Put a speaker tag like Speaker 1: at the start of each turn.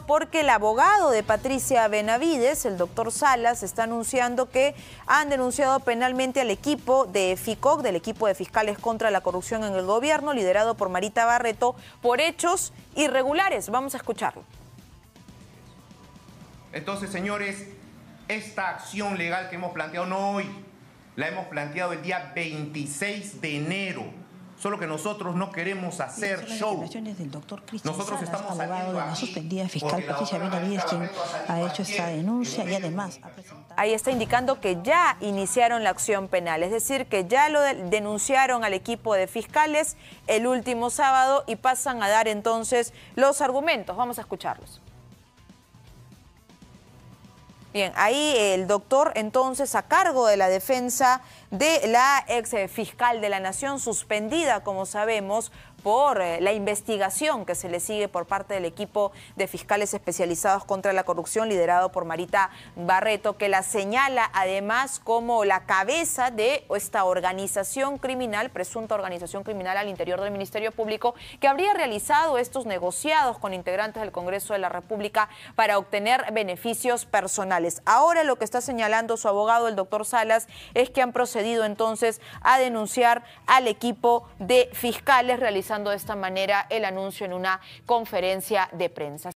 Speaker 1: porque el abogado de Patricia Benavides, el doctor Salas, está anunciando que han denunciado penalmente al equipo de FICOC, del equipo de fiscales contra la corrupción en el gobierno, liderado por Marita Barreto, por hechos irregulares. Vamos a escucharlo.
Speaker 2: Entonces, señores, esta acción legal que hemos planteado no hoy, la hemos planteado el día 26 de enero Solo que nosotros no queremos hacer show.
Speaker 3: Del nosotros estamos de la suspendida fiscal Patricia quien ha hecho esta denuncia y además ha
Speaker 1: Ahí está indicando que ya iniciaron la acción penal, es decir, que ya lo denunciaron al equipo de fiscales el último sábado y pasan a dar entonces los argumentos. Vamos a escucharlos. Bien, ahí el doctor entonces a cargo de la defensa de la ex eh, fiscal de la Nación, suspendida, como sabemos, por eh, la investigación que se le sigue por parte del equipo de fiscales especializados contra la corrupción liderado por Marita Barreto, que la señala además como la cabeza de esta organización criminal, presunta organización criminal al interior del Ministerio Público, que habría realizado estos negociados con integrantes del Congreso de la República para obtener beneficios personales. Ahora lo que está señalando su abogado, el doctor Salas, es que han procedido entonces a denunciar al equipo de fiscales realizados de esta manera el anuncio en una conferencia de prensa.